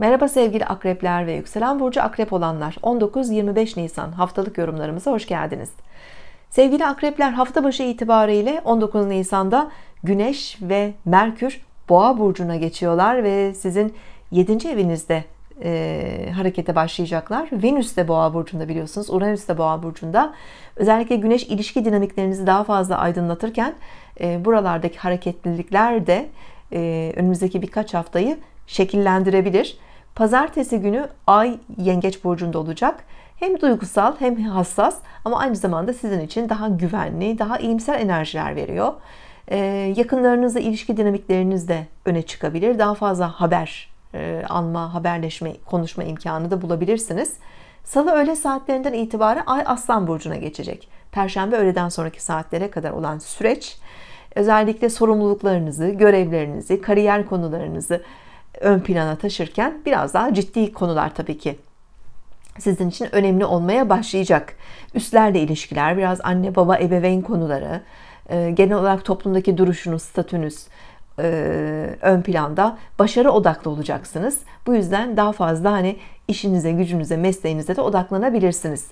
Merhaba sevgili akrepler ve yükselen burcu akrep olanlar 19-25 Nisan haftalık yorumlarımıza hoş geldiniz. Sevgili akrepler hafta başı itibariyle 19 Nisan'da Güneş ve Merkür Boğa burcuna geçiyorlar ve sizin 7. evinizde e, harekete başlayacaklar. Venüs de Boğa burcunda biliyorsunuz. Uranüs de Boğa burcunda. Özellikle Güneş ilişki dinamiklerinizi daha fazla aydınlatırken e, buralardaki hareketlilikler de e, önümüzdeki birkaç haftayı şekillendirebilir. Pazartesi günü Ay Yengeç burcunda olacak. Hem duygusal hem hassas ama aynı zamanda sizin için daha güvenli, daha iyimser enerjiler veriyor. Ee, yakınlarınızla ilişki dinamikleriniz de öne çıkabilir. Daha fazla haber e, alma, haberleşme, konuşma imkanı da bulabilirsiniz. Salı öğle saatlerinden itibaren Ay Aslan burcuna geçecek. Perşembe öğleden sonraki saatlere kadar olan süreç özellikle sorumluluklarınızı, görevlerinizi, kariyer konularınızı, ön plana taşırken biraz daha ciddi konular tabii ki sizin için önemli olmaya başlayacak. Üstlerle ilişkiler, biraz anne baba ebeveyn konuları, e, genel olarak toplumdaki duruşunuz, statünüz e, ön planda başarı odaklı olacaksınız. Bu yüzden daha fazla hani işinize, gücünüze, mesleğinize de odaklanabilirsiniz.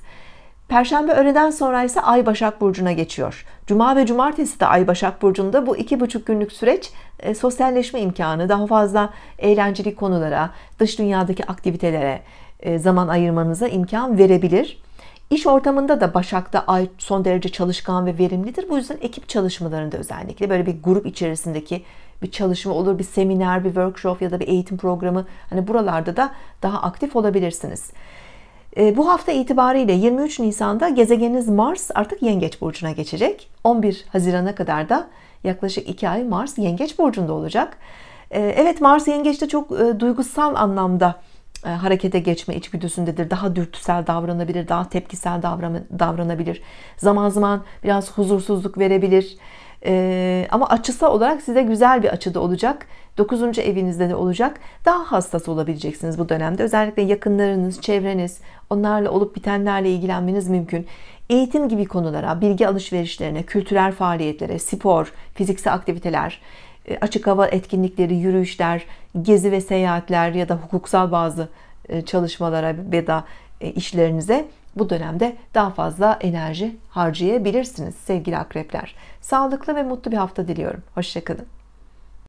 Perşembe öğleden sonra ise Ay Başak Burcu'na geçiyor. Cuma ve Cumartesi de Ay Başak Burcu'nda bu iki buçuk günlük süreç e, sosyalleşme imkanı, daha fazla eğlenceli konulara, dış dünyadaki aktivitelere e, zaman ayırmanıza imkan verebilir. İş ortamında da Başak'ta Ay son derece çalışkan ve verimlidir. Bu yüzden ekip çalışmalarında özellikle böyle bir grup içerisindeki bir çalışma olur, bir seminer, bir workshop ya da bir eğitim programı hani buralarda da daha aktif olabilirsiniz. Ee, bu hafta itibariyle 23 Nisan'da gezegeniniz Mars artık Yengeç Burcu'na geçecek. 11 Haziran'a kadar da yaklaşık 2 ay Mars Yengeç Burcu'nda olacak. Ee, evet Mars Yengeç'te çok e, duygusal anlamda e, harekete geçme içgüdüsündedir. Daha dürtüsel davranabilir, daha tepkisel davranabilir. Zaman zaman biraz huzursuzluk verebilir. Ee, ama açısal olarak size güzel bir açıda olacak. 9. evinizde de olacak. Daha hassas olabileceksiniz bu dönemde. Özellikle yakınlarınız, çevreniz, onlarla olup bitenlerle ilgilenmeniz mümkün. Eğitim gibi konulara, bilgi alışverişlerine, kültürel faaliyetlere, spor, fiziksel aktiviteler, e, açık hava etkinlikleri, yürüyüşler, gezi ve seyahatler ya da hukuksal bazı e, çalışmalara ve da e, işlerinize bu dönemde daha fazla enerji harcayabilirsiniz sevgili akrepler. Sağlıklı ve mutlu bir hafta diliyorum. Hoşçakalın.